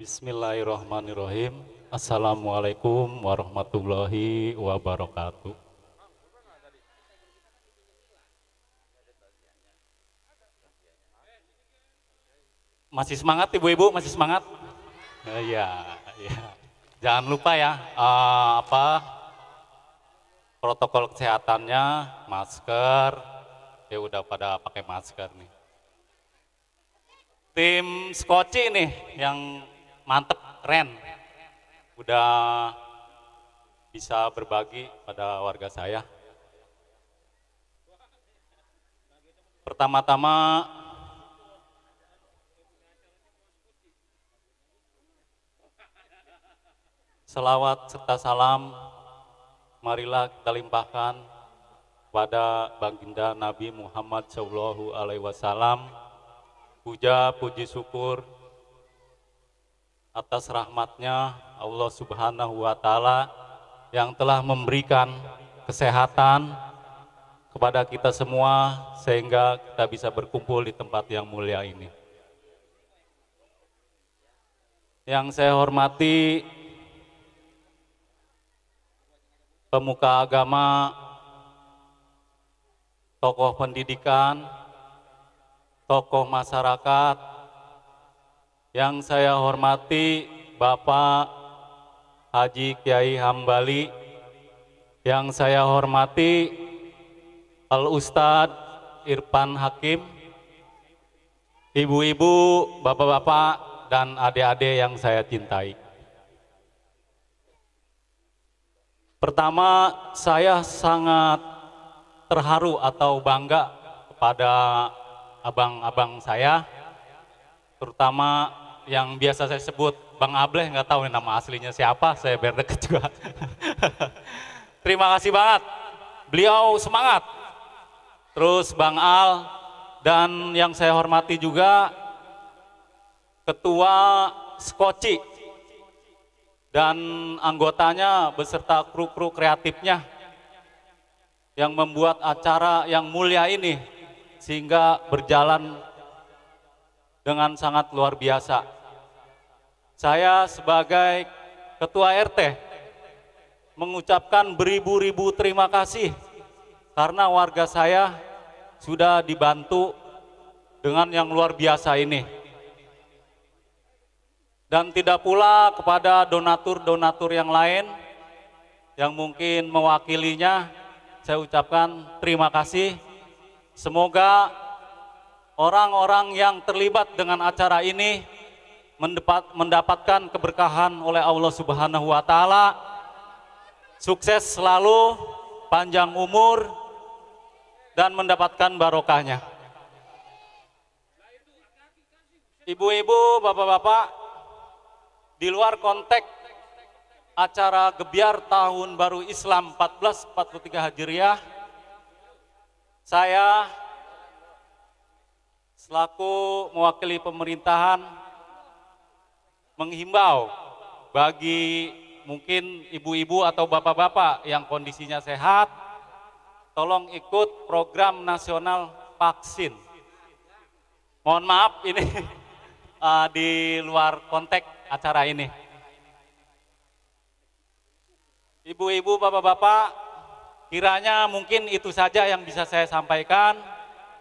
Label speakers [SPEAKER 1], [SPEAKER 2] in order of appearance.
[SPEAKER 1] Bismillahirrahmanirrahim. Assalamualaikum warahmatullahi wabarakatuh. Masih semangat ibu-ibu, masih semangat? Eh, iya, uh, iya. Jangan lupa ya uh, apa protokol kesehatannya, masker. Ya udah pada pakai masker nih. Tim Skoci nih yang mantep, keren. Udah bisa berbagi pada warga saya. Pertama-tama selawat serta salam marilah kita limpahkan pada baginda Nabi Muhammad saw Alaihi puja puji syukur atas rahmatnya Allah Subhanahu wa taala yang telah memberikan kesehatan kepada kita semua sehingga kita bisa berkumpul di tempat yang mulia ini. Yang saya hormati pemuka agama, tokoh pendidikan, tokoh masyarakat, yang saya hormati Bapak Haji Kiai Hambali, yang saya hormati Al Ustadz Irfan Hakim, ibu-ibu, bapak-bapak, dan adik-adik yang saya cintai. Pertama, saya sangat terharu atau bangga kepada abang-abang saya, terutama yang biasa saya sebut Bang Ableh, nggak tahu nama aslinya siapa, saya berdekat juga. Terima kasih banget, beliau semangat. Terus Bang Al, dan yang saya hormati juga Ketua Skoci dan anggotanya beserta kru-kru kreatifnya yang membuat acara yang mulia ini sehingga berjalan dengan sangat luar biasa. Saya sebagai Ketua RT mengucapkan beribu-ribu terima kasih karena warga saya sudah dibantu dengan yang luar biasa ini. Dan tidak pula kepada donatur-donatur yang lain yang mungkin mewakilinya, saya ucapkan terima kasih. Semoga orang-orang yang terlibat dengan acara ini mendapat, mendapatkan keberkahan oleh Allah Subhanahu wa taala. Sukses selalu, panjang umur dan mendapatkan barokahnya. Ibu-ibu, bapak-bapak, di luar konteks acara Gebiar Tahun Baru Islam 1443 Hijriah, saya selaku mewakili pemerintahan menghimbau bagi mungkin ibu-ibu atau bapak-bapak yang kondisinya sehat, tolong ikut program nasional vaksin. Mohon maaf ini uh, di luar konteks acara ini. Ibu-ibu, bapak-bapak, kiranya mungkin itu saja yang bisa saya sampaikan.